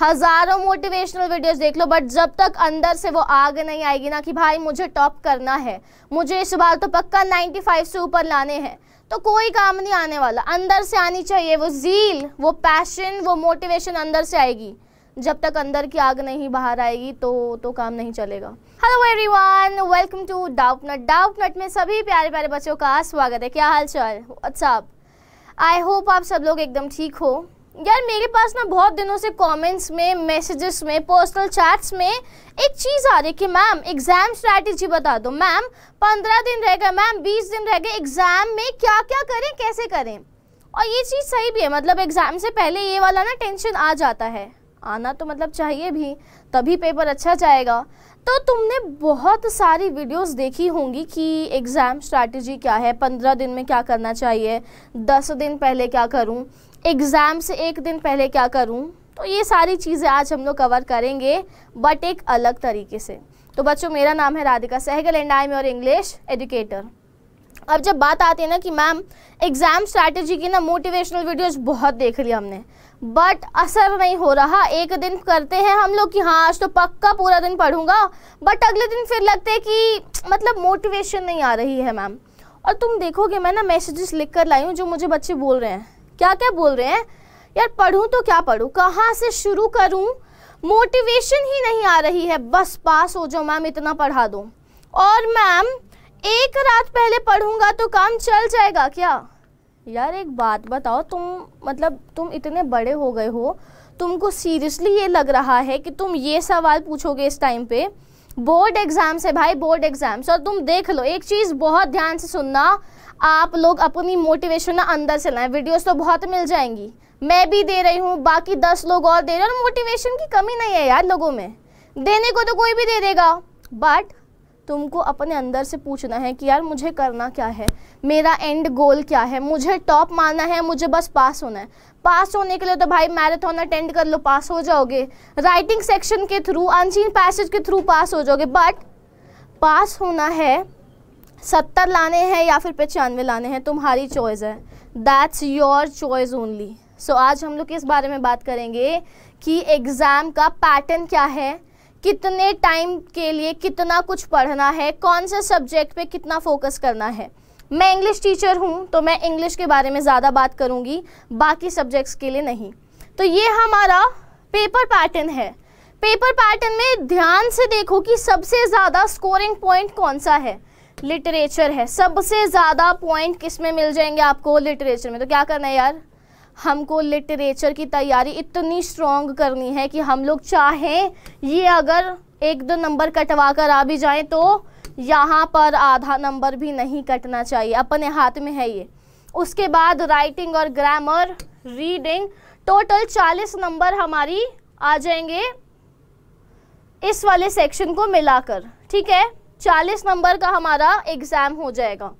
हजारों motivational videos देख लो but जब तक अंदर से वो आग नहीं आएगी ना कि भाई मुझे टॉप करना है मुझे इस बार तो पक्का 95 से ऊपर लाने हैं तो कोई काम नहीं आने वाला अंदर से आनी चाहिए वो जील वो पैशन वो मोटिवेशन अंदर से आएगी जब तक अंदर की आग नहीं बाहर आएगी तो तो काम नहीं चलेगा hello everyone welcome to Doubtnut Doubtnut में सभी प्यारे प्यारे बच्चों का स्वागत है क्या हाल चाल अच्छा आई होप आप सब लोग एकदम ठीक हो यार मेरे पास ना बहुत दिनों से कमेंट्स में मैसेजेस में पर्सनल चैट्स में एक चीज़ आ रही कि मैम एग्ज़ाम स्ट्रैटेजी बता दो मैम पंद्रह दिन रह गए मैम बीस दिन रह गए एग्ज़ाम में क्या क्या करें कैसे करें और ये चीज़ सही भी है मतलब एग्ज़ाम से पहले ये वाला ना टेंशन आ जाता है आना तो मतलब चाहिए भी तभी पेपर अच्छा जाएगा तो तुमने बहुत सारी वीडियोस देखी होंगी कि एग्ज़ाम स्ट्रैटेजी क्या है पंद्रह दिन में क्या करना चाहिए दस दिन पहले क्या करूं एग्ज़ाम से एक दिन पहले क्या करूँ तो ये सारी चीज़ें आज हम लोग कवर करेंगे बट एक अलग तरीके से तो बच्चों मेरा नाम है Radhika Sehgal and I am और इंग्लिश एजुकेटर अब जब बात आती है ना कि मैम एग्ज़ाम स्ट्रैटेजी की ना मोटिवेशनल वीडियोस बहुत देख ली हमने बट असर नहीं हो रहा एक दिन करते हैं हम लोग कि हाँ आज तो पक्का पूरा दिन पढ़ूंगा बट अगले दिन फिर लगते हैं कि मतलब मोटिवेशन नहीं आ रही है मैम और तुम देखोगे मैं ना मैसेजेस लिख कर लाई हूँ जो मुझे बच्चे बोल रहे हैं क्या क्या बोल रहे हैं यार पढ़ूं तो क्या पढ़ूं कहाँ से शुरू करूं मोटिवेशन ही नहीं आ रही है बस पास हो जाओ मैम इतना पढ़ा दो और मैम एक रात पहले पढ़ूंगा तो काम चल जाएगा क्या यार एक बात बताओ तुम मतलब तुम इतने बड़े हो गए हो तुमको सीरियसली ये लग रहा है कि तुम ये सवाल पूछोगे इस टाइम पे बोर्ड एग्ज़ाम्स है भाई बोर्ड एग्ज़ाम्स और तुम देख लो एक चीज़ बहुत ध्यान से सुनना आप लोग अपनी मोटिवेशन ना अंदर से लाएं वीडियोस तो बहुत मिल जाएंगी मैं भी दे रही हूँ बाकी दस लोग और दे रहे हैं मोटिवेशन की कमी नहीं है यार लोगों में देने को तो कोई भी दे देगा बट तुमको अपने अंदर से पूछना है कि यार मुझे करना क्या है मेरा एंड गोल क्या है मुझे टॉप मारना है मुझे बस पास होना है पास होने के लिए तो भाई मैराथन अटेंड कर लो पास हो जाओगे राइटिंग सेक्शन के थ्रू अनसीन पैसेज के थ्रू पास हो जाओगे बट पास होना है सत्तर लाने हैं या फिर पचानवे लाने हैं तुम्हारी चॉइस है that's your choice only so आज हम लोग इस बारे में बात करेंगे कि एग्ज़ाम का पैटर्न क्या है कितने टाइम के लिए कितना कुछ पढ़ना है कौन से सब्जेक्ट पे कितना फोकस करना है मैं इंग्लिश टीचर हूँ तो मैं इंग्लिश के बारे में ज़्यादा बात करूँगी बाकी सब्जेक्ट्स के लिए नहीं तो ये हमारा पेपर पैटर्न है पेपर पैटर्न में ध्यान से देखो कि सबसे ज़्यादा स्कोरिंग पॉइंट कौन सा है लिटरेचर है सबसे ज़्यादा पॉइंट किस में मिल जाएंगे आपको लिटरेचर में तो क्या करना है यार हमको लिटरेचर की तैयारी इतनी स्ट्रॉन्ग करनी है कि हम लोग चाहें ये अगर एक दो नंबर कटवा कर आ भी जाएं तो यहाँ पर आधा नंबर भी नहीं कटना चाहिए अपने हाथ में है ये उसके बाद राइटिंग और ग्रामर रीडिंग टोटल चालीस नंबर हमारी आ जाएंगे इस वाले सेक्शन को मिलाकर ठीक है चालीस नंबर का हमारा एग्ज़ाम हो जाएगा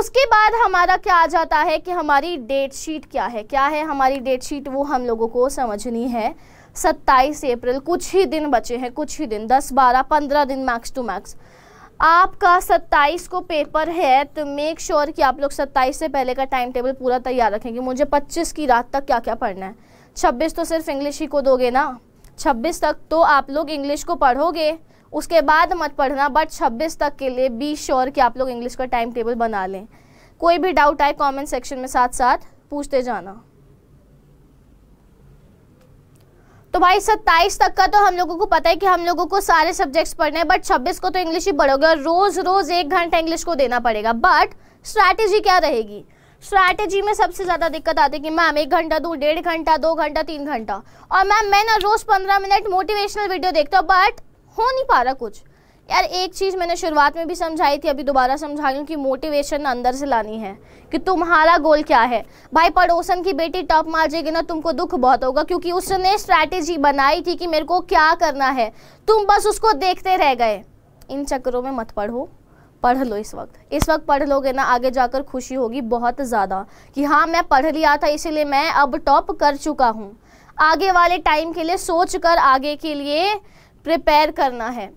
उसके बाद हमारा क्या आ जाता है कि हमारी डेट शीट क्या है क्या है हमारी डेट शीट वो हम लोगों को समझनी है 27 अप्रैल कुछ ही दिन बचे हैं कुछ ही दिन 10 12 15 दिन मैक्स टू मैक्स आपका 27 को पेपर है तो मेक श्योर sure कि आप लोग 27 से पहले का टाइम टेबल पूरा तैयार रखेंगे मुझे 25 की रात तक क्या क्या पढ़ना है 26 तो सिर्फ इंग्लिश ही को दोगे ना 26 तक तो आप लोग इंग्लिश को पढ़ोगे उसके बाद मत पढ़ना बट छब्बीस तक के लिए बी श्योर कि आप लोग इंग्लिश का टाइम टेबल बना लें कोई भी डाउट आए कमेंट सेक्शन में साथ साथ पूछते जाना तो भाई सत्ताईस तक का तो हम लोगों को पता है कि हम लोगों को सारे सब्जेक्ट्स पढ़ने हैं बट छब्बीस को तो इंग्लिश ही पढ़ोगे और रोज़ रोज़ एक घंटा इंग्लिश को देना पड़ेगा बट स्ट्रैटेजी क्या रहेगी स्ट्रैटेजी में सबसे ज़्यादा दिक्कत आती है कि मैम एक घंटा दो डेढ़ घंटा दो घंटा तीन घंटा और मैम मैं ना रोज़ पंद्रह मिनट मोटिवेशनल वीडियो देखता हूँ बट हो नहीं पा रहा कुछ यार एक चीज़ मैंने शुरुआत में भी समझाई थी अभी दोबारा समझा रही हूँ कि मोटिवेशन अंदर से लानी है कि तुम्हारा गोल क्या है भाई पड़ोसन की बेटी टॉप मार जाएगी ना तुमको दुख बहुत होगा क्योंकि उसने स्ट्रैटेजी बनाई थी कि मेरे को क्या करना है तुम बस उसको देखते रह गए इन चक्करों में मत पढ़ो पढ़ लो इस वक्त इस वक्त पढ़ लोगे ना आगे जाकर खुशी होगी बहुत ज़्यादा कि हाँ मैं पढ़ लिया था इसीलिए मैं अब टॉप कर चुका हूँ आगे वाले टाइम के लिए सोच कर आगे के लिए प्रिपेयर करना है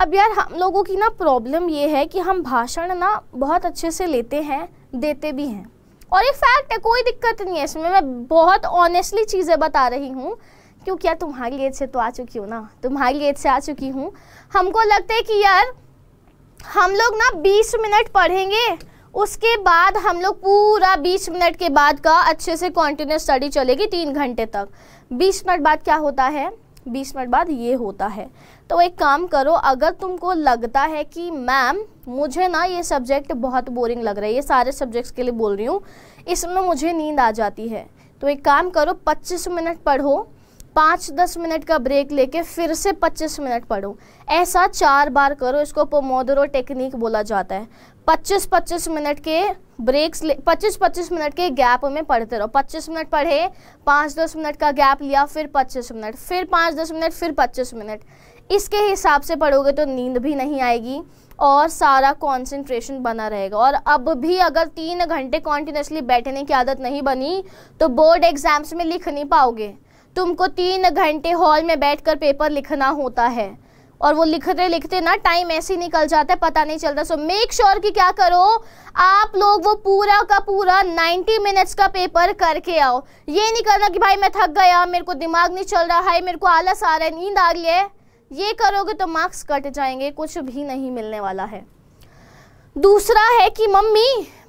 अब यार हम लोगों की ना प्रॉब्लम ये है कि हम भाषण ना बहुत अच्छे से लेते हैं देते भी हैं और ये फैक्ट है कोई दिक्कत नहीं है इसमें मैं बहुत ऑनेस्टली चीज़ें बता रही हूँ क्योंकि यार तुम्हारी एज से तो आ चुकी हूँ ना तुम्हारी एज से आ चुकी हूँ हमको लगता है कि यार हम लोग ना बीस मिनट पढ़ेंगे उसके बाद हम लोग पूरा 20 मिनट के बाद का अच्छे से कॉन्टीन्यूस स्टडी चलेगी तीन घंटे तक 20 मिनट बाद क्या होता है बीस मिनट बाद ये होता है तो एक काम करो अगर तुमको लगता है कि मैम मुझे ना ये सब्जेक्ट बहुत बोरिंग लग रहा है ये सारे सब्जेक्ट्स के लिए बोल रही हूँ इसमें मुझे नींद आ जाती है तो एक काम करो 25 मिनट पढ़ो पाँच दस मिनट का ब्रेक लेके फिर से पच्चीस मिनट पढ़ो ऐसा चार बार करो इसको पोमोदरो टेक्निक बोला जाता है पच्चीस पच्चीस मिनट के ब्रेक्स ले पच्चीस पच्चीस मिनट के गैप में पढ़ते रहो पच्चीस मिनट पढ़े पाँच दस मिनट का गैप लिया फिर पच्चीस मिनट फिर पाँच दस मिनट फिर पच्चीस मिनट इसके हिसाब से पढ़ोगे तो नींद भी नहीं आएगी और सारा कंसंट्रेशन बना रहेगा और अब भी अगर तीन घंटे कॉन्टीन्यूसली बैठने की आदत नहीं बनी तो बोर्ड एग्जाम्स में लिख नहीं पाओगे तुमको तीन घंटे हॉल में बैठकर पेपर लिखना होता है और वो लिखते लिखते ना टाइम ऐसे ही निकल जाता है पता नहीं चलता सो मेक श्योर कि क्या करो आप लोग वो पूरा का पूरा 90 मिनट्स का पेपर करके आओ ये नहीं करना कि भाई मैं थक गया मेरे को दिमाग नहीं चल रहा है मेरे को आलस आ रहा है नींद आ रही है ये करोगे तो मार्क्स कट जाएंगे कुछ भी नहीं मिलने वाला है दूसरा है कि मम्मी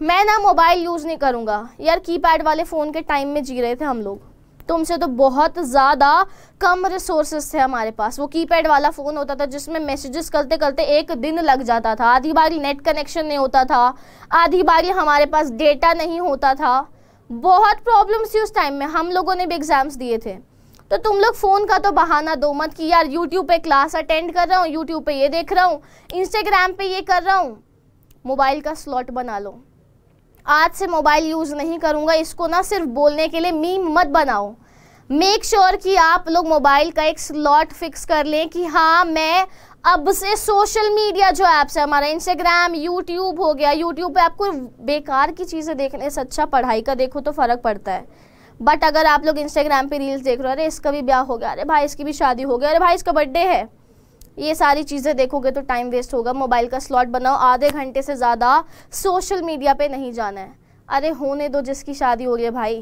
मैं ना मोबाइल यूज़ नहीं करूँगा यार कीपैड वाले फ़ोन के टाइम में जी रहे थे हम लोग तुमसे तो, तो बहुत ज़्यादा कम रिसोर्सेस थे हमारे पास वो कीपैड वाला फ़ोन होता था जिसमें मैसेजेस करते करते एक दिन लग जाता था आधी बारी नेट कनेक्शन नहीं होता था आधी बारी हमारे पास डेटा नहीं होता था बहुत प्रॉब्लम्स थी उस टाइम में हम लोगों ने भी एग्ज़ाम्स दिए थे तो तुम लोग फ़ोन का तो बहाना दो मत कि यार यूट्यूब पे क्लास अटेंड कर रहा हूँ यूट्यूब पे ये देख रहा हूँ इंस्टाग्राम पे ये कर रहा हूँ मोबाइल का स्लॉट बना लो आज से मोबाइल यूज़ नहीं करूंगा इसको ना सिर्फ बोलने के लिए मीम मत बनाओ मेक श्योर sure कि आप लोग मोबाइल का एक स्लॉट फिक्स कर लें कि हाँ मैं अब से सोशल मीडिया जो ऐप्स है हमारा इंस्टाग्राम यूट्यूब हो गया यूट्यूब पे आपको बेकार की चीज़ें देखने से अच्छा पढ़ाई का देखो तो फ़र्क पड़ता है बट अगर आप लोग इंस्टाग्राम पे रील्स देख रहे हो अरे इसका भी ब्याह हो गया अरे भाई इसकी भी शादी हो गई अरे भाई इसका बर्थडे है ये सारी चीज़ें देखोगे तो टाइम वेस्ट होगा मोबाइल का स्लॉट बनाओ आधे घंटे से ज़्यादा सोशल मीडिया पे नहीं जाना है अरे होने दो जिसकी शादी हो रही है भाई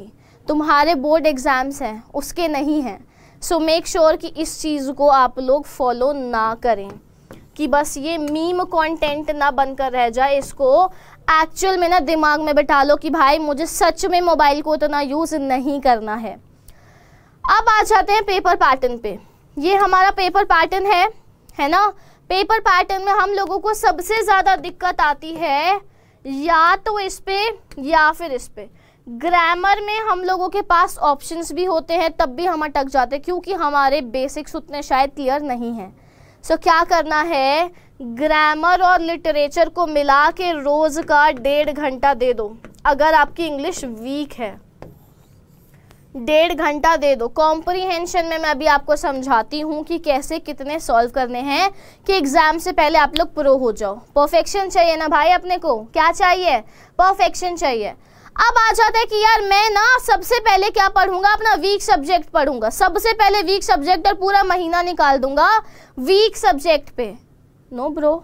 तुम्हारे बोर्ड एग्ज़ाम्स हैं उसके नहीं हैं सो मेक श्योर कि इस चीज़ को आप लोग फॉलो ना करें कि बस ये मीम कंटेंट ना बनकर रह जाए इसको एक्चुअल में ना दिमाग में बैठा लो कि भाई मुझे सच में मोबाइल को उतना तो यूज़ नहीं करना है अब आ जाते हैं पेपर पैटर्न पे ये हमारा पेपर पैटर्न है है ना पेपर पैटर्न में हम लोगों को सबसे ज़्यादा दिक्कत आती है या तो इस पर या फिर इस पर ग्रामर में हम लोगों के पास ऑप्शंस भी होते हैं तब भी हम अटक जाते हैं क्योंकि हमारे बेसिक्स उतने शायद क्लियर नहीं हैं सो so, क्या करना है ग्रामर और लिटरेचर को मिला के रोज़ का डेढ़ घंटा दे दो अगर आपकी इंग्लिश वीक है डेढ़ घंटा दे दो कॉम्प्रीहेंशन में मैं अभी आपको समझाती हूँ कि कैसे कितने सॉल्व करने हैं कि एग्ज़ाम से पहले आप लोग प्रो हो जाओ परफेक्शन चाहिए ना भाई अपने को क्या चाहिए परफेक्शन चाहिए अब आ जाता है कि यार मैं ना सबसे पहले क्या पढ़ूंगा अपना वीक सब्जेक्ट पढ़ूंगा सबसे पहले वीक सब्जेक्ट और पूरा महीना निकाल दूंगा वीक सब्जेक्ट पे नो no, ब्रो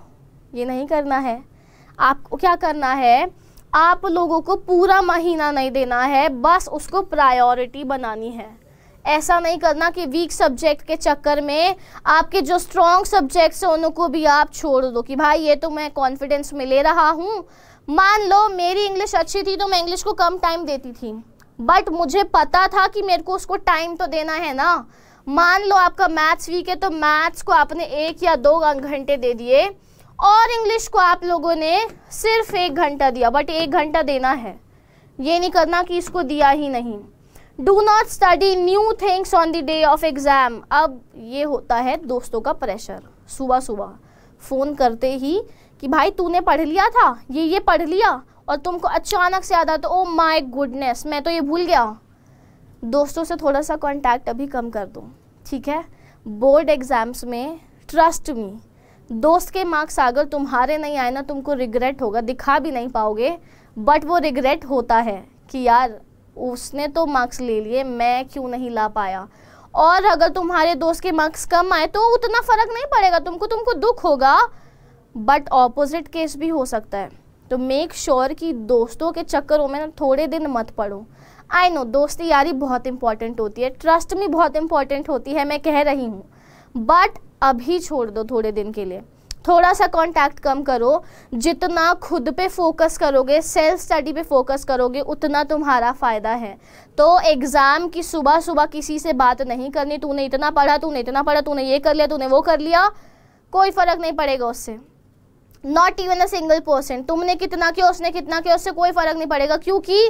ये नहीं करना है आपको क्या करना है आप लोगों को पूरा महीना नहीं देना है बस उसको प्रायोरिटी बनानी है ऐसा नहीं करना कि वीक सब्जेक्ट के चक्कर में आपके जो स्ट्रॉन्ग सब्जेक्ट्स हैं उनको भी आप छोड़ दो कि भाई ये तो मैं कॉन्फिडेंस में ले रहा हूँ मान लो मेरी इंग्लिश अच्छी थी तो मैं इंग्लिश को कम टाइम देती थी बट मुझे पता था कि मेरे को उसको टाइम तो देना है ना मान लो आपका मैथ्स वीक है तो मैथ्स को आपने एक या दो घंटे दे दिए और इंग्लिश को आप लोगों ने सिर्फ एक घंटा दिया बट एक घंटा देना है ये नहीं करना कि इसको दिया ही नहीं do not study new things on the day of exam अब ये होता है दोस्तों का प्रेशर सुबह सुबह फ़ोन करते ही कि भाई तूने पढ़ लिया था ये ये पढ़ लिया और तुमको अचानक से याद आता ओ माई गुडनेस मैं तो ये भूल गया दोस्तों से थोड़ा सा कॉन्टैक्ट अभी कम कर दूँ ठीक है बोर्ड एग्ज़ाम्स में ट्रस्ट मी दोस्त के मार्क्स अगर तुम्हारे नहीं आए ना तुमको रिग्रेट होगा दिखा भी नहीं पाओगे बट वो रिग्रेट होता है कि यार उसने तो मार्क्स ले लिए मैं क्यों नहीं ला पाया और अगर तुम्हारे दोस्त के मार्क्स कम आए तो उतना फ़र्क नहीं पड़ेगा तुमको तुमको दुख होगा बट ऑपोजिट केस भी हो सकता है तो मेक श्योर sure कि दोस्तों के चक्करों में ना थोड़े दिन मत पड़ो आई नो दोस्ती यारी बहुत इंपॉर्टेंट होती है ट्रस्ट में बहुत इंपॉर्टेंट होती है मैं कह रही हूँ बट अभी छोड़ दो थोड़े दिन के लिए थोड़ा सा कांटेक्ट कम करो जितना खुद पे फोकस करोगे सेल्फ स्टडी पे फोकस करोगे उतना तुम्हारा फ़ायदा है तो एग्ज़ाम की सुबह सुबह किसी से बात नहीं करनी तूने इतना पढ़ा तूने इतना पढ़ा तूने ये कर लिया तूने वो कर लिया कोई फ़र्क नहीं पड़ेगा उससे not even a single person तुमने कितना किया उसने कितना किया उससे कोई फ़र्क नहीं पड़ेगा क्योंकि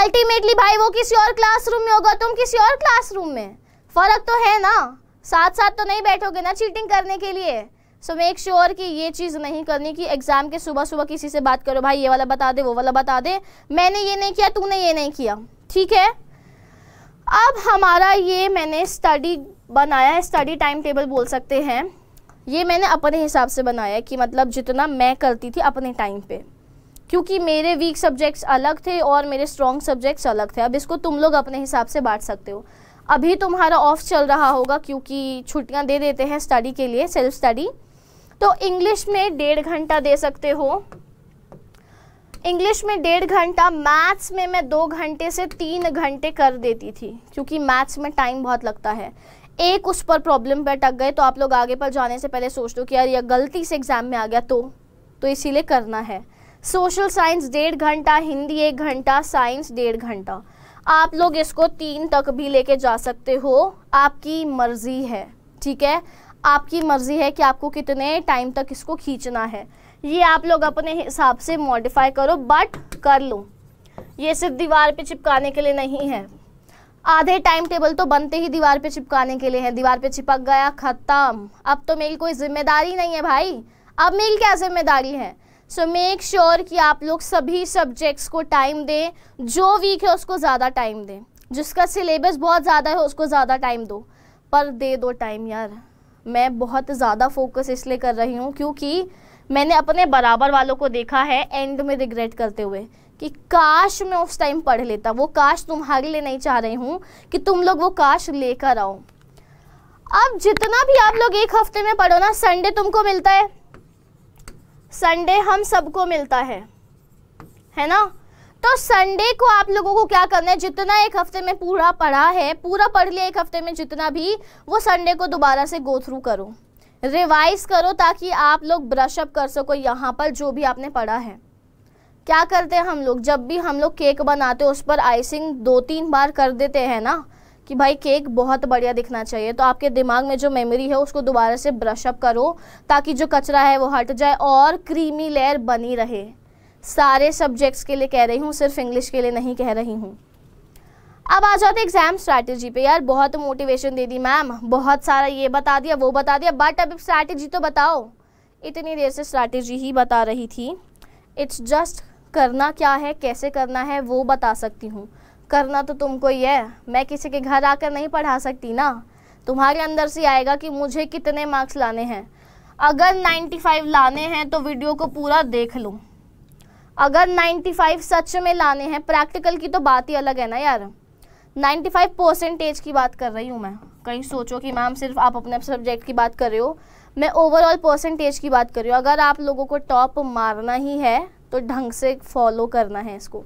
अल्टीमेटली भाई वो किसी और क्लासरूम में होगा तुम किसी और क्लासरूम में फ़र्क तो है ना साथ साथ तो नहीं बैठोगे ना चीटिंग करने के लिए सो मेक श्योर कि ये चीज़ नहीं करनी कि एग्ज़ाम के सुबह सुबह किसी से बात करो भाई ये वाला बता दे वो वाला बता दे मैंने ये नहीं किया तूने ये नहीं किया ठीक है अब हमारा ये मैंने स्टडी बनाया है स्टडी टाइम टेबल बोल सकते हैं ये मैंने अपने हिसाब से बनाया है कि मतलब जितना मैं करती थी अपने टाइम पे क्योंकि मेरे वीक सब्जेक्ट्स अलग थे और मेरे स्ट्रॉन्ग सब्जेक्ट्स अलग थे अब इसको तुम लोग अपने हिसाब से बांट सकते हो अभी तुम्हारा ऑफ चल रहा होगा क्योंकि छुट्टियां दे देते हैं स्टडी के लिए सेल्फ स्टडी तो इंग्लिश में डेढ़ घंटा दे सकते हो इंग्लिश में डेढ़ घंटा मैथ्स में मैं दो घंटे से तीन घंटे कर देती थी क्योंकि मैथ्स में टाइम बहुत लगता है एक उस पर प्रॉब्लम पर टक गए तो आप लोग आगे पर जाने से पहले सोच दो कि यार ये गलती से एग्ज़ाम में आ गया तो तो इसीलिए करना है सोशल साइंस डेढ़ घंटा हिंदी एक घंटा साइंस डेढ़ घंटा आप लोग इसको तीन तक भी लेके जा सकते हो आपकी मर्ज़ी है ठीक है आपकी मर्ज़ी है कि आपको कितने टाइम तक इसको खींचना है ये आप लोग अपने हिसाब से मॉडिफाई करो बट कर लो ये सिर्फ दीवार पे चिपकाने के लिए नहीं है आधे टाइम टेबल तो बनते ही दीवार पे चिपकाने के लिए है दीवार पे चिपक गया ख़त्म अब तो मेरी कोई जिम्मेदारी नहीं है भाई अब मेरी क्या जिम्मेदारी है सो मेक श्योर कि आप लोग सभी सब्जेक्ट्स को टाइम दें जो वीक है उसको ज़्यादा टाइम दें जिसका सिलेबस बहुत ज़्यादा है उसको ज़्यादा टाइम दो पर दे दो टाइम यार मैं बहुत ज़्यादा फोकस इसलिए कर रही हूँ क्योंकि मैंने अपने बराबर वालों को देखा है एंड में रिग्रेट करते हुए कि काश मैं उस टाइम पढ़ लेता वो काश तुम्हारे लिए नहीं चाह रही हूँ कि तुम लोग वो काश लेकर आओ अब जितना भी आप लोग एक हफ्ते में पढ़ो ना संडे तुमको मिलता है संडे हम सबको मिलता है है ना तो संडे को आप लोगों को क्या करना है जितना एक हफ्ते में पूरा पढ़ा है पूरा पढ़ लिया एक हफ्ते में जितना भी वो संडे को दोबारा से गो थ्रू करो रिवाइज करो ताकि आप लोग ब्रशअप कर सको यहाँ पर जो भी आपने पढ़ा है क्या करते हैं हम लोग जब भी हम लोग केक बनाते हैं उस पर आइसिंग दो तीन बार कर देते हैं ना कि भाई केक बहुत बढ़िया दिखना चाहिए तो आपके दिमाग में जो मेमोरी है उसको दोबारा से ब्रशअप करो ताकि जो कचरा है वो हट जाए और क्रीमी लेयर बनी रहे सारे सब्जेक्ट्स के लिए कह रही हूँ सिर्फ इंग्लिश के लिए नहीं कह रही हूँ अब आ जाते एग्जाम स्ट्रैटेजी पे यार बहुत मोटिवेशन दे दी मैम बहुत सारा ये बता दिया वो बता दिया बट अब स्ट्रैटेजी तो बताओ इतनी देर से स्ट्रैटेजी ही बता रही थी इट्स जस्ट करना क्या है कैसे करना है वो बता सकती हूँ करना तो तुमको ही है मैं किसी के घर आकर नहीं पढ़ा सकती ना तुम्हारे अंदर से आएगा कि मुझे कितने मार्क्स लाने हैं अगर 95 लाने हैं तो वीडियो को पूरा देख लो अगर 95 सच में लाने हैं प्रैक्टिकल की तो बात ही अलग है ना यार 95 परसेंटेज की बात कर रही हूँ मैं कहीं सोचो कि मैम सिर्फ आप अपने सब्जेक्ट की बात कर रहे हो मैं ओवरऑल परसेंटेज की बात कर रही हूँ अगर आप लोगों को टॉप मारना ही है तो ढंग से फॉलो करना है इसको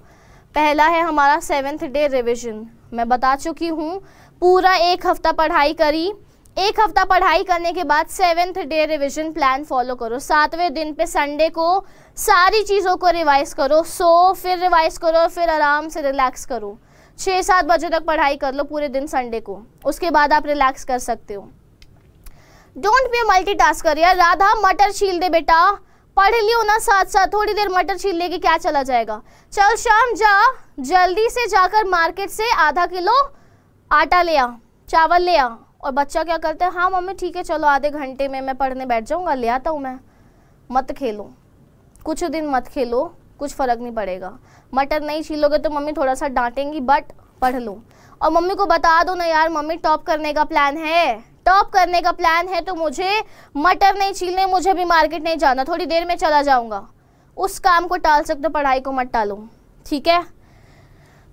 पहला है हमारा सेवेंथ डे रिविजन मैं बता चुकी हूँ पूरा एक हफ्ता पढ़ाई करी एक हफ्ता पढ़ाई करने के बाद seventh day revision plan follow करो सातवें दिन पे संडे को सारी चीज़ों को रिवाइज करो सो फिर रिवाइज करो फिर आराम से रिलैक्स करो छः सात बजे तक पढ़ाई कर लो पूरे दिन संडे को उसके बाद आप रिलैक्स कर सकते हो डोंट बी मल्टी टास्क करिए राधा मटर छील दे बेटा पढ़ लियो ना साथ साथ थोड़ी देर मटर छील लेके क्या चला जाएगा चल शाम जा जल्दी से जाकर मार्केट से आधा किलो आटा ले आ चावल ले आ और बच्चा क्या करता है हाँ मम्मी ठीक है चलो आधे घंटे में मैं पढ़ने बैठ जाऊँगा ले आता हूँ मैं मत खेलो कुछ दिन मत खेलो कुछ फ़र्क नहीं पड़ेगा मटर नहीं छीलोगे तो मम्मी थोड़ा सा डांटेंगी बट पढ़ लो और मम्मी को बता दो ना यार मम्मी टॉप करने का प्लान है टॉप करने का प्लान है तो मुझे मटर नहीं छीलने मुझे भी मार्केट नहीं जाना थोड़ी देर में चला जाऊंगा उस काम को टाल सकते हो पढ़ाई को मत टालो ठीक है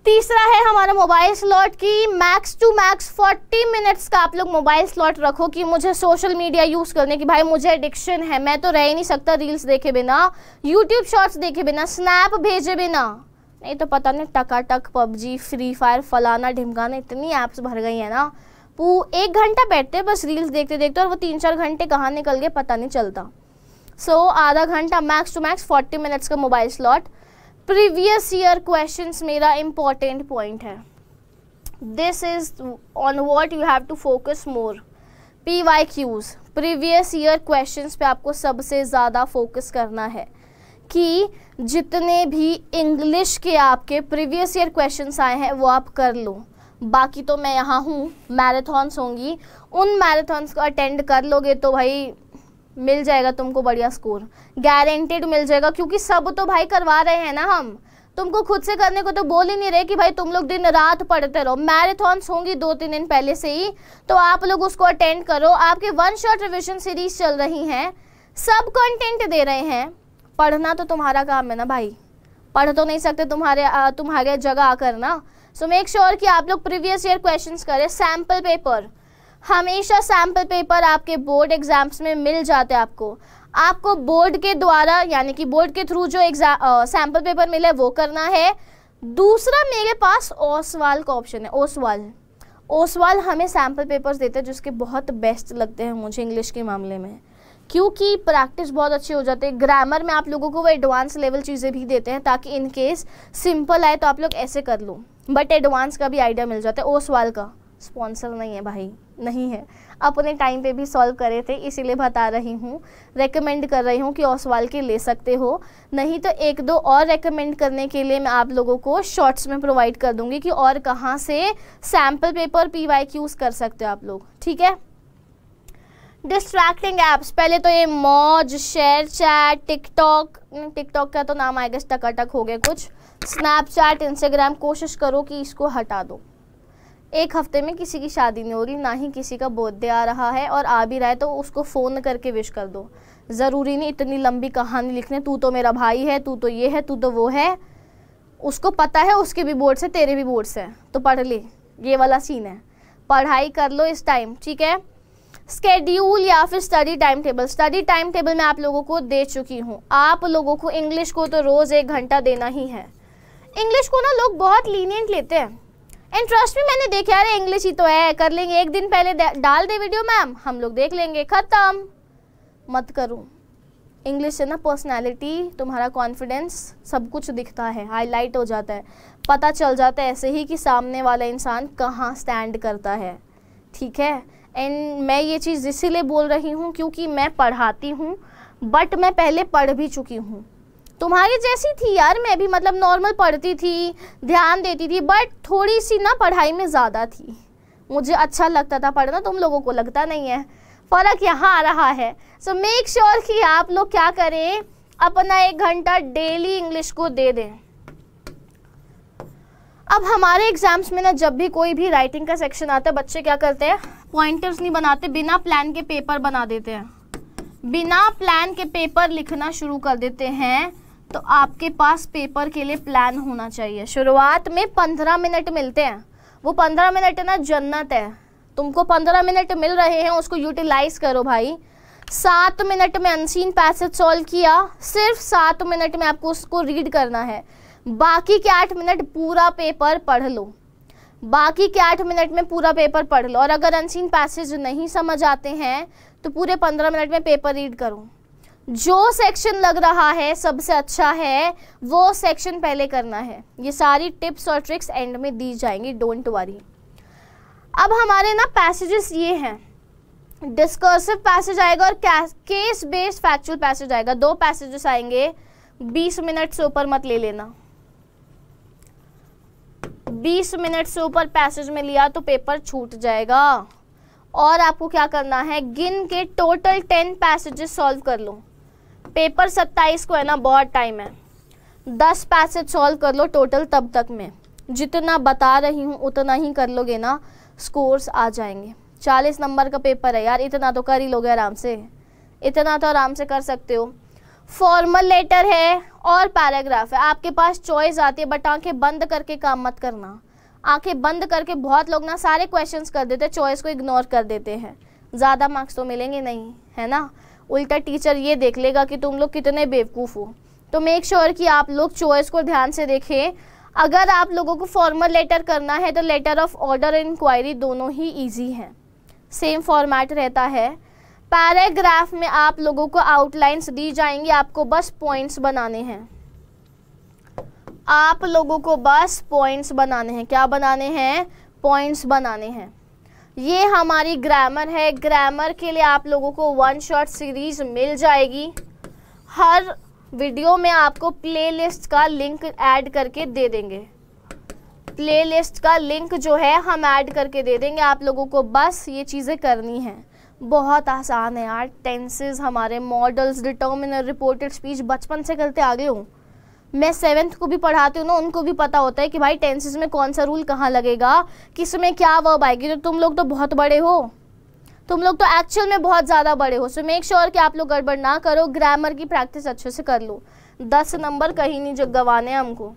तीसरा है हमारा मोबाइल स्लॉट की मैक्स टू मैक्स 40 मिनट्स का आप लोग मोबाइल स्लॉट रखो कि मुझे सोशल मीडिया यूज़ करने की भाई मुझे एडिक्शन है मैं तो रह ही नहीं सकता रील्स देखे बिना यूट्यूब शॉर्ट्स देखे बिना स्नैप भेजे बिना नहीं तो पता नहीं टका टक पबजी फ्री फायर फलाना ढिमकाना इतनी ऐप्स भर गई है ना वो एक घंटा बैठते हैं बस रील्स देखते देखते और वो तीन चार घंटे कहाँ निकल गए पता नहीं चलता सो so, आधा घंटा max to max forty minutes का mobile slot previous year questions मेरा इम्पोर्टेंट पॉइंट है this is on what you have to focus more P Y Qs previous year questions पे आपको सबसे ज़्यादा फोकस करना है कि जितने भी इंग्लिश के आपके प्रीवियस ईयर क्वेश्चंस आए हैं वो आप कर लो बाकी तो मैं यहाँ हूँ मैराथन्स होंगी उन मैराथन्स को अटेंड कर लोगे तो भाई मिल जाएगा तुमको बढ़िया स्कोर गारंटेड मिल जाएगा क्योंकि सब तो भाई करवा रहे हैं ना हम तुमको खुद से करने को तो बोल ही नहीं रहे कि भाई तुम लोग दिन रात पढ़ते रहो मैराथॉन्स होंगी दो तीन दिन पहले से ही तो आप लोग उसको अटेंड करो आपके वन शॉट रिविजन सीरीज चल रही हैं सब कंटेंट दे रहे हैं पढ़ना तो तुम्हारा काम है ना भाई पढ़ तो नहीं सकते तुम्हारे तुम्हारे जगह आकर ना सो मेक श्योर कि आप लोग प्रीवियस ईयर क्वेश्चन करें सैम्पल पेपर हमेशा सैम्पल पेपर आपके बोर्ड एग्जाम्स में मिल जाते हैं आपको आपको बोर्ड के द्वारा यानी कि बोर्ड के थ्रू जो एग्जाम सैम्पल पेपर मिले वो करना है दूसरा मेरे पास ओसवाल का ऑप्शन है ओसवाल ओसवाल हमें सैम्पल पेपर्स देते हैं जिसके बहुत बेस्ट लगते हैं मुझे इंग्लिश के मामले में क्योंकि प्रैक्टिस बहुत अच्छी हो जाती है ग्रामर में आप लोगों को वो एडवांस लेवल चीज़ें भी देते हैं ताकि इनकेस सिंपल आए तो आप लोग ऐसे कर लो बट एडवांस का भी आइडिया मिल जाता है ओसवाल का स्पॉन्सर नहीं है भाई नहीं है अपने टाइम पे भी सॉल्व करे थे इसीलिए बता रही हूँ रेकमेंड कर रही हूँ कि ओसवाल के ले सकते हो नहीं तो एक दो और रेकमेंड करने के लिए मैं आप लोगों को शॉर्ट्स में प्रोवाइड कर दूँगी कि और कहाँ से sample paper P Y Qs कर सकते हो आप लोग ठीक है डिस्ट्रैक्टिंग ऐप्स पहले तो ये मौज शेयर चैट टिकटॉक टिकटॉक का तो नाम आएगा टकाटक हो गया कुछ स्नैपचैट इंस्टाग्राम कोशिश करो कि इसको हटा दो एक हफ्ते में किसी की शादी नहीं हो रही ना ही किसी का बर्थडे आ रहा है और आ भी रहा है तो उसको फ़ोन करके विश कर दो ज़रूरी नहीं इतनी लंबी कहानी लिखने तू तो मेरा भाई है तू तो ये है तू तो वो है उसको पता है उसके भी बोर्ड से तेरे भी बोर्ड से तो पढ़ ले ये वाला सीन है पढ़ाई कर लो इस टाइम ठीक है स्केड्यूल या फिर study time table study time table मैं आप लोगों को दे चुकी हूँ आप लोगों को इंग्लिश को तो रोज़ एक घंटा देना ही है इंग्लिश को ना लोग बहुत लीनियंट लेते हैं एंड ट्रस्ट भी मैंने देखा अरे इंग्लिश ही तो है कर लेंगे एक दिन पहले डाल दे वीडियो मैम हम लोग देख लेंगे ख़त्म मत करूँ इंग्लिश से ना पर्सनालिटी तुम्हारा कॉन्फिडेंस सब कुछ दिखता है हाईलाइट हो जाता है पता चल जाता है ऐसे ही कि सामने वाला इंसान कहाँ स्टैंड करता है ठीक है एंड मैं ये चीज़ इसीलिए बोल रही हूँ क्योंकि मैं पढ़ाती हूँ बट मैं पहले पढ़ भी चुकी हूँ तुम्हारी जैसी थी यार मैं भी मतलब नॉर्मल पढ़ती थी ध्यान देती थी बट थोड़ी सी ना पढ़ाई में ज़्यादा थी मुझे अच्छा लगता था पढ़ना तुम लोगों को लगता नहीं है फ़र्क यहाँ आ रहा है सो मेक श्योर कि आप लोग क्या करें अपना एक घंटा डेली इंग्लिश को दे दें अब हमारे एग्जाम्स में ना जब भी कोई भी राइटिंग का सेक्शन आता है बच्चे क्या करते हैं पॉइंटर्स नहीं बनाते बिना प्लान के पेपर बना देते हैं बिना प्लान के पेपर लिखना शुरू कर देते हैं तो आपके पास पेपर के लिए प्लान होना चाहिए शुरुआत में पंद्रह मिनट मिलते हैं वो पंद्रह मिनट ना जन्नत है तुमको पंद्रह मिनट मिल रहे हैं उसको यूटिलाइज करो भाई सात मिनट में अनसीन पैसेज सॉल्व किया सिर्फ सात मिनट में आपको उसको रीड करना है बाकी के आठ मिनट पूरा पेपर पढ़ लो बाकी के आठ मिनट में पूरा पेपर पढ़ लो और अगर अनसीन पैसेज नहीं समझ आते हैं तो पूरे पंद्रह मिनट में पेपर रीड करो जो सेक्शन लग रहा है सबसे अच्छा है वो सेक्शन पहले करना है ये सारी टिप्स और ट्रिक्स एंड में दी जाएंगी डोंट वरी अब हमारे ना पैसेजेस ये हैं डिस्कर्सिव पैसेज आएगा और केस बेस्ड फैक्चुअल पैसेज आएगा दो पैसेजेस आएंगे 20 मिनट से ऊपर मत ले लेना 20 मिनट से ऊपर पैसेज में लिया तो पेपर छूट जाएगा और आपको क्या करना है गिन के टोटल 10 पैसेजेस सॉल्व कर लो पेपर सत्ताईस को है ना बहुत टाइम है दस पैसेज सॉल्व कर लो टोटल तब तक में जितना बता रही हूँ उतना ही कर लोगे ना स्कोर्स आ जाएंगे चालीस नंबर का पेपर है यार इतना तो कर ही लोगे आराम से इतना तो आराम से कर सकते हो फॉर्मल लेटर है और पैराग्राफ है आपके पास चॉइस आती है बट आंखें बंद करके काम मत करना आंखें बंद करके बहुत लोग ना सारे क्वेश्चंस कर देते हैं चॉइस को इग्नोर कर देते हैं ज़्यादा मार्क्स तो मिलेंगे नहीं है ना उल्टा टीचर ये देख लेगा कि तुम लोग कितने बेवकूफ़ हो तो मेक श्योर sure कि आप लोग चॉइस को ध्यान से देखें अगर आप लोगों को फॉर्मल लेटर करना है तो letter of order and inquiry दोनों ही ईजी हैं सेम फॉर्मेट रहता है पैराग्राफ में आप लोगों को आउटलाइंस दी जाएंगी आपको बस पॉइंट्स बनाने हैं आप लोगों को बस पॉइंट्स बनाने हैं क्या बनाने हैं पॉइंट्स बनाने हैं ये हमारी ग्रामर है ग्रामर के लिए आप लोगों को वन शॉट सीरीज मिल जाएगी हर वीडियो में आपको प्लेलिस्ट का लिंक ऐड करके दे देंगे प्लेलिस्ट का लिंक जो है हम ऐड करके दे देंगे आप लोगों को बस ये चीज़ें करनी है बहुत आसान है यार टेंसेस हमारे मॉडल्स डिटर्मिनर रिपोर्टेड स्पीच बचपन से करते आ गए हूँ मैं सेवन्थ को भी पढ़ाती हूँ ना उनको भी पता होता है कि भाई टेंसेस में कौन सा रूल कहाँ लगेगा किस में क्या वर्ब आएगी तो तुम लोग तो बहुत बड़े हो तुम लोग तो एक्चुअल में बहुत ज़्यादा बड़े हो सो मेक श्योर कि आप लोग गड़बड़ ना करो ग्रामर की प्रैक्टिस अच्छे से कर लो दस नंबर कहीं नहीं जो गंवाने हमको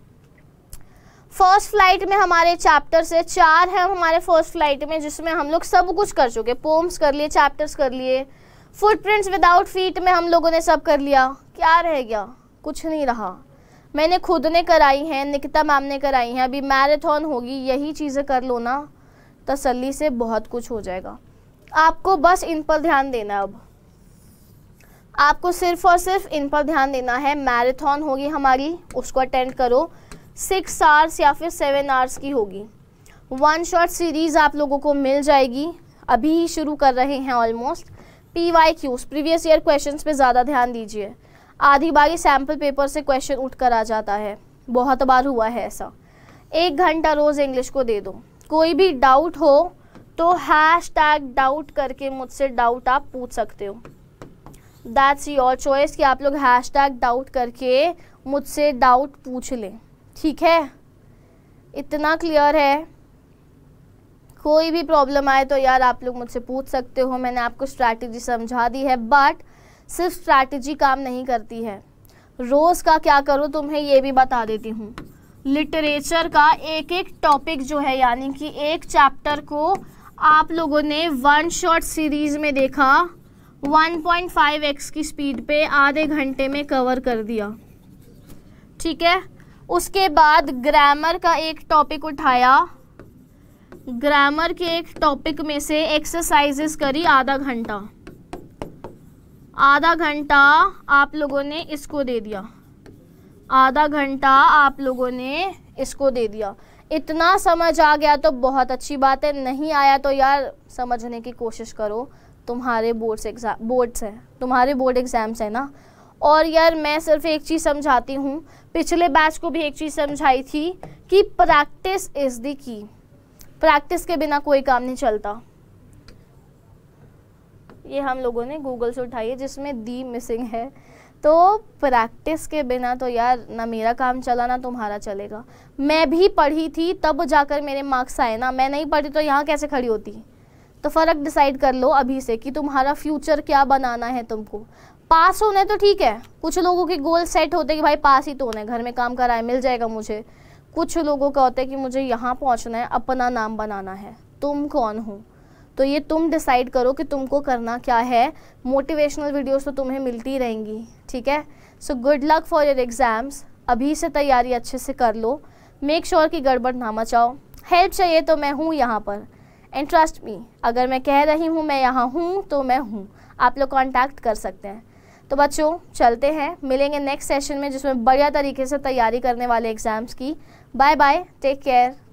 फर्स्ट फ्लाइट में हमारे चैप्टर से चार हैं हमारे फर्स्ट फ्लाइट में जिसमें हम लोग सब कुछ कर चुके पोम्स कर लिए चैप्टर्स कर लिए फुटप्रिंट्स विदाउट फीट में हम लोगों ने सब कर लिया क्या रह गया कुछ नहीं रहा मैंने खुद ने कराई हैं निकिता मैम ने कराई हैं अभी मैराथन होगी यही चीज़ें कर लो ना तसल्ली से बहुत कुछ हो जाएगा आपको बस इन पर ध्यान देना अब आपको सिर्फ और सिर्फ इन पर ध्यान देना है मैराथन होगी हमारी उसको अटेंड करो सिक्स आवर्स या फिर सेवन आवर्स की होगी वन शॉट सीरीज़ आप लोगों को मिल जाएगी अभी ही शुरू कर रहे हैं almost P Y Qs previous year question पे ज़्यादा ध्यान दीजिए आधी बारी सैम्पल पेपर से क्वेश्चन उठ कर आ जाता है बहुत बार हुआ है ऐसा एक घंटा रोज़ इंग्लिश को दे दो कोई भी डाउट हो तो हैश टैग डाउट करके मुझसे डाउट आप पूछ सकते हो दैट्स योर चॉइस कि आप लोग हैश टैग डाउट करके मुझसे डाउट पूछ लें ठीक है इतना क्लियर है कोई भी प्रॉब्लम आए तो यार आप लोग मुझसे पूछ सकते हो मैंने आपको स्ट्रैटेजी समझा दी है बट सिर्फ स्ट्रैटेजी काम नहीं करती है रोज़ का क्या करो तुम्हें ये भी बता देती हूँ लिटरेचर का एक एक टॉपिक जो है यानी कि एक चैप्टर को आप लोगों ने वन शॉट सीरीज़ में देखा 1.5x की स्पीड पे आधे घंटे में कवर कर दिया ठीक है उसके बाद ग्रामर का एक टॉपिक उठाया ग्रामर के एक टॉपिक में से एक्सरसाइजेस करी आधा घंटा आधा घंटा आप लोगों ने इसको दे दिया आधा घंटा आप लोगों ने इसको दे दिया इतना समझ आ गया तो बहुत अच्छी बात है नहीं आया तो यार समझने की कोशिश करो तुम्हारे बोर्ड्स एग्ज़ाम बोर्ड्स हैं तुम्हारे बोर्ड एग्ज़ाम्स हैं ना और यार मैं सिर्फ एक चीज़ समझाती हूँ पिछले बैच को भी एक चीज़ समझाई थी कि practice is the key practice के बिना कोई काम नहीं चलता ये हम लोगों ने गूगल से उठाई है जिसमें दी मिसिंग है तो प्रैक्टिस के बिना तो यार ना मेरा काम चला ना तुम्हारा चलेगा मैं भी पढ़ी थी तब जाकर मेरे मार्क्स आए ना मैं नहीं पढ़ी तो यहाँ कैसे खड़ी होती तो फ़र्क डिसाइड कर लो अभी से कि तुम्हारा फ्यूचर क्या बनाना है तुमको पास होना है तो ठीक है कुछ लोगों के गोल सेट होते हैं कि भाई पास ही तो होना है घर में काम कराए मिल जाएगा मुझे कुछ लोगों का होता है कि मुझे यहाँ पहुँचना है अपना नाम बनाना है तुम कौन हो तो ये तुम डिसाइड करो कि तुमको करना क्या है मोटिवेशनल वीडियोस तो तुम्हें मिलती रहेंगी ठीक है so good luck for your exams अभी से तैयारी अच्छे से कर लो मेक श्योर sure कि गड़बड़ ना मचाओ हेल्प चाहिए तो मैं हूँ यहाँ पर एंड ट्रस्ट मी अगर मैं कह रही हूँ मैं यहाँ हूँ तो मैं हूँ आप लोग कॉन्टैक्ट कर सकते हैं तो बच्चों चलते हैं मिलेंगे नेक्स्ट सेशन में जिसमें बढ़िया तरीके से तैयारी करने वाले एग्ज़ाम्स की बाय बाय टेक केयर